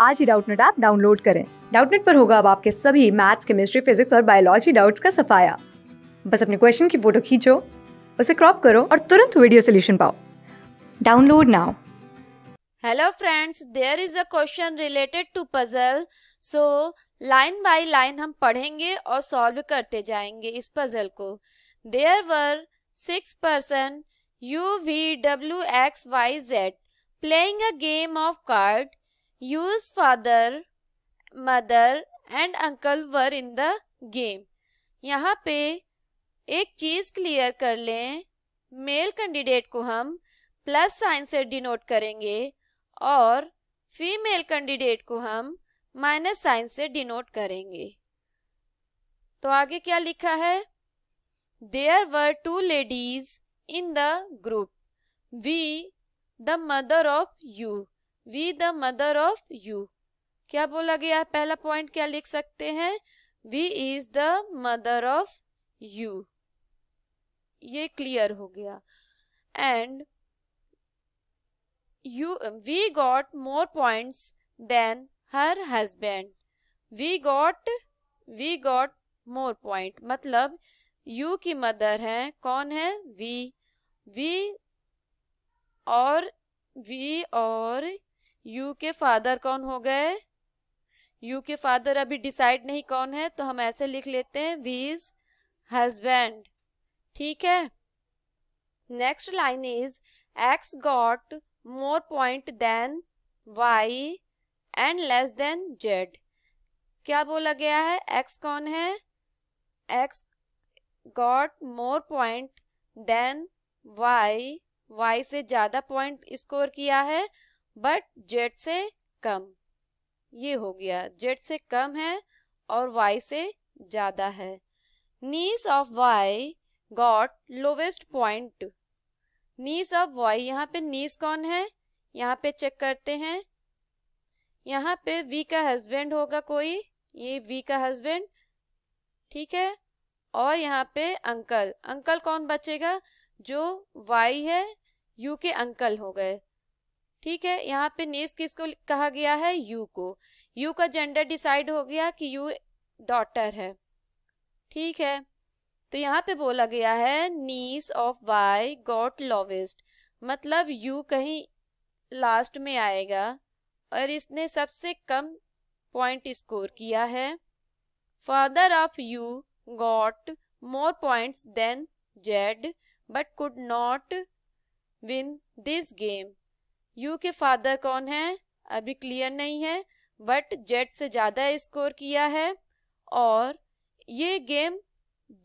आज ही Doubtnut app download करें डाउटनेट पर होगा अब आपके सभी मैथ्स केमिस्ट्री फिजिक्स और बायोलॉजी डाउट्स का सफाया बस अपने क्वेश्चन की फोटो खींचो उसे क्रॉप करो और तुरंत वीडियो सोल्यूशन पाओ download now hello friends there is a question related to puzzle so line by line हम पढ़ेंगे और सॉल्व करते जाएंगे इस पजल को there were six person U V W X Y Z playing a game of card Yu's father, mother and uncle were in the game. यहाँ पे एक चीज क्लियर कर लें मेल कैंडिडेट को हम प्लस साइन से डिनोट करेंगे और फीमेल कैंडिडेट को हम माइनस साइन से डिनोट करेंगे तो आगे क्या लिखा है there were two ladies in the group V the mother of U V the mother of U क्या बोला गया पहला पॉइंट क्या लिख सकते हैं V is the mother of U ये क्लियर हो गया and U V got more points than her husband V got V got more point मतलब यू की मदर है कौन है वी वी और वी और यू के फादर कौन हो गए यू के फादर अभी डिसाइड नहीं कौन है तो हम ऐसे लिख लेते हैं वीज हजबेंड ठीक है next line is X got more point than Y and less than Z क्या बोला गया है एक्स कौन है X got more point than Y Y से ज्यादा पॉइंट स्कोर किया है बट जेड से कम ये हो गया जेड से कम है और वाई से ज़्यादा है niece of Y got lowest point niece of Y यहाँ पे नीस कौन है यहाँ पे चेक करते हैं यहाँ पे वी का हस्बैंड होगा कोई ये वी का हस्बैंड ठीक है और यहाँ पे अंकल अंकल कौन बचेगा जो वाई है यू के अंकल हो गए ठीक है यहाँ पे नेस किसको कहा गया है यू को यू का जेंडर डिसाइड हो गया कि यू डॉटर है ठीक है तो यहाँ पे बोला गया है niece of Y got lowest मतलब यू कहीं लास्ट में आएगा और इसने सबसे कम पॉइंट स्कोर किया है father of U got more points than Z but could not win this game U के फादर कौन है अभी क्लियर नहीं है बट जेट से ज़्यादा स्कोर किया है और ये गेम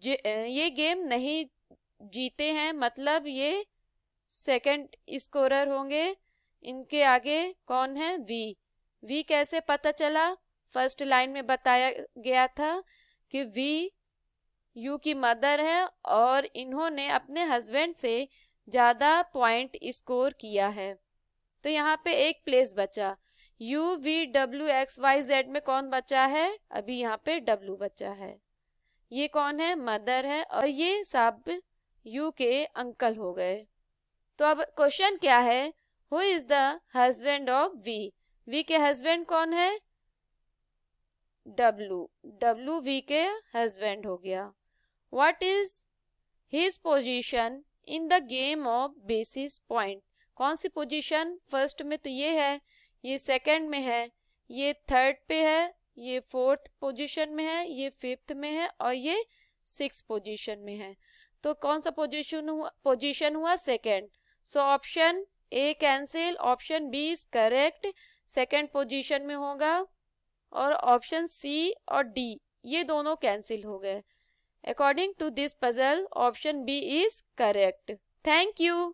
ये गेम नहीं जीते हैं मतलब ये सेकंड स्कोरर होंगे इनके आगे कौन है वी वी कैसे पता चला फर्स्ट लाइन में बताया गया था कि वी यू की मदर है और इन्होंने अपने हस्बैंड से ज़्यादा पॉइंट स्कोर किया है तो यहाँ पे एक प्लेस बचा U V W X Y Z में कौन बचा है अभी यहाँ पे W बचा है ये कौन है मदर है और ये सब यू के अंकल हो गए तो अब क्वेश्चन क्या है who is the husband of V V के हजबेंड कौन है डब्लू डब्लू वी के हजबेंड हो गया what is his position in the game of basis point कौन सी पोजीशन फर्स्ट में तो ये है ये सेकंड में है ये थर्ड पे है ये फोर्थ पोजीशन में है ये फिफ्थ में है और ये सिक्स पोजीशन में है तो कौन सा पोजीशन हुआ पोजीशन हुआ second so option A cancel option B is correct second position में होगा और ऑप्शन सी और डी ये दोनों कैंसिल हो गए according to this puzzle option B is correct thank you